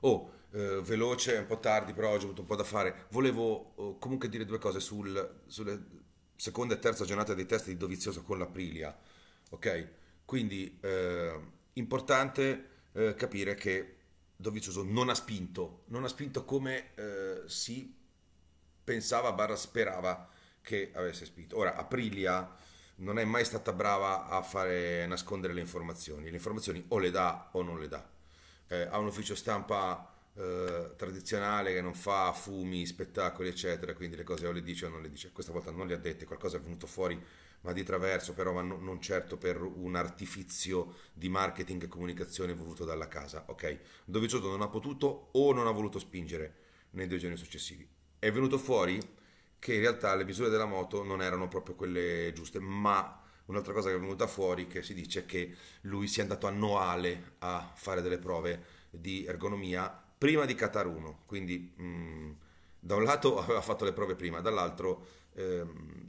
oh, eh, veloce, un po' tardi, però oggi ho avuto un po' da fare. Volevo eh, comunque dire due cose sul, sulle seconda e terza giornata dei test di Dovizioso con l'Aprilia, ok? Quindi eh, importante eh, capire che Dovizioso non ha spinto, non ha spinto come eh, si pensava, barra sperava che avesse spinto. Ora, Aprilia non è mai stata brava a fare nascondere le informazioni, le informazioni o le dà o non le dà eh, ha un ufficio stampa eh, tradizionale che non fa fumi, spettacoli, eccetera, quindi le cose o le dice o non le dice. Questa volta non le ha dette, qualcosa è venuto fuori, ma di traverso, però, ma no, non certo per un artifizio di marketing e comunicazione voluto dalla casa. Ok, Dove Dovizioso non ha potuto o non ha voluto spingere nei due giorni successivi. È venuto fuori che in realtà le misure della moto non erano proprio quelle giuste, ma un'altra cosa che è venuta fuori che si dice che lui sia andato a Noale a fare delle prove di ergonomia prima di Qatar 1, quindi mh, mm, da un lato aveva fatto le prove prima, dall'altro ehm,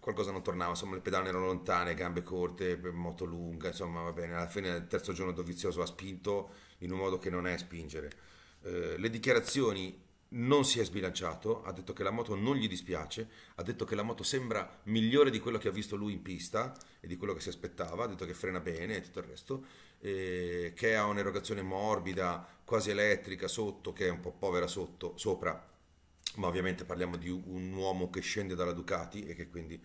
qualcosa non tornava, insomma le pedane erano lontane, gambe corte, moto lunga, insomma va bene, alla fine del terzo giorno Dovizioso ha spinto in un modo che non è spingere. Eh, le dichiarazioni non si è sbilanciato, ha detto che la moto non gli dispiace, ha detto che la moto sembra migliore di quello che ha visto lui in pista e di quello che si aspettava, ha detto che frena bene e tutto il resto, eh, che ha un'erogazione morbida, quasi elettrica sotto, che è un po' povera sotto, sopra, ma ovviamente parliamo di un uomo che scende dalla Ducati e che quindi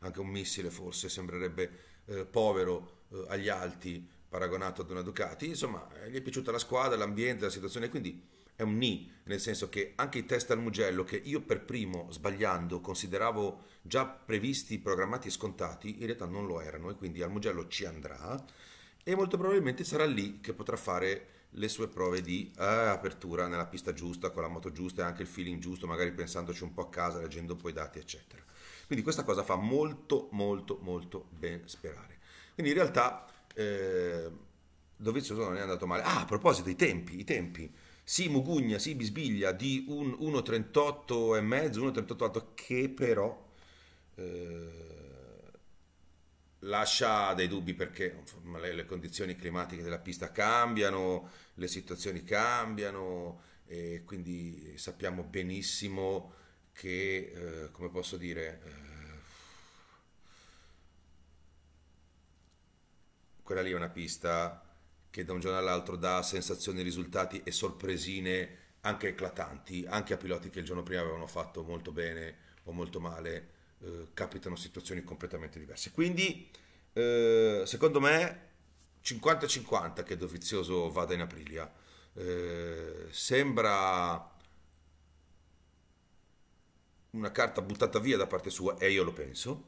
anche un missile forse sembrerebbe eh, povero eh, agli alti paragonato ad una Ducati, insomma eh, gli è piaciuta la squadra, l'ambiente, la situazione, quindi è un ni, nel senso che anche i test al Mugello, che io per primo, sbagliando, consideravo già previsti, programmati e scontati, in realtà non lo erano e quindi al Mugello ci andrà e molto probabilmente sarà lì che potrà fare le sue prove di eh, apertura nella pista giusta, con la moto giusta e anche il feeling giusto, magari pensandoci un po' a casa, leggendo poi i dati, eccetera. Quindi questa cosa fa molto, molto, molto ben sperare. Quindi in realtà eh, Dovizioso non è andato male. Ah, a proposito, i tempi, i tempi si mugugna, si bisbiglia di un 1,38 e mezzo, 1,38 che però eh, lascia dei dubbi perché le, le, condizioni climatiche della pista cambiano, le situazioni cambiano e quindi sappiamo benissimo che, eh, come posso dire, eh, quella lì è una pista che da un giorno all'altro dà sensazioni, risultati e sorpresine anche eclatanti, anche a piloti che il giorno prima avevano fatto molto bene o molto male, eh, capitano situazioni completamente diverse. Quindi, eh, secondo me, 50-50 che Dovizioso vada in Aprilia. Eh, sembra una carta buttata via da parte sua e io lo penso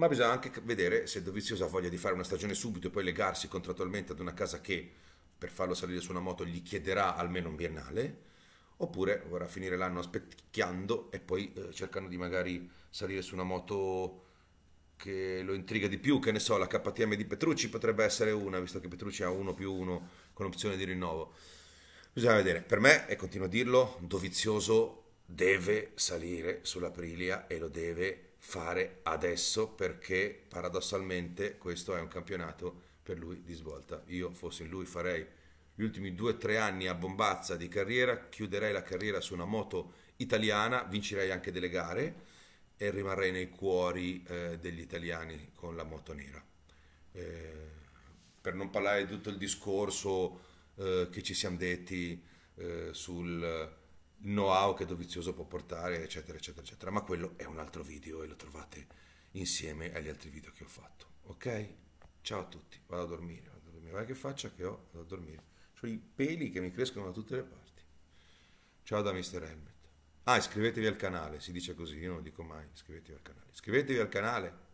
ma bisogna anche vedere se Dovizioso ha voglia di fare una stagione subito e poi legarsi contrattualmente ad una casa che per farlo salire su una moto gli chiederà almeno un biennale, oppure vorrà finire l'anno aspettando e poi eh, cercando di magari salire su una moto che lo intriga di più, che ne so, la KTM di Petrucci potrebbe essere una, visto che Petrucci ha uno più uno con opzione di rinnovo. Bisogna vedere, per me, e continuo a dirlo, Dovizioso deve salire sull'Aprilia e lo deve fare adesso perché paradossalmente questo è un campionato per lui di svolta. Io fossi in lui farei gli ultimi 2-3 anni a bombazza di carriera, chiuderei la carriera su una moto italiana, vincerei anche delle gare e rimarrei nei cuori eh, degli italiani con la moto nera. Eh, per non parlare di tutto il discorso eh, che ci siamo detti eh, sul know-how che Dovizioso può portare, eccetera, eccetera, eccetera. Ma quello è un altro video e lo trovate insieme agli altri video che ho fatto. Ok? Ciao a tutti, vado a dormire, vado a dormire. Guarda che faccia che ho, vado a dormire. Ho i peli che mi crescono da tutte le parti. Ciao da Mr. Helmet. Ah, iscrivetevi al canale, si dice così, io non lo dico mai, iscrivetevi al canale. Iscrivetevi al canale.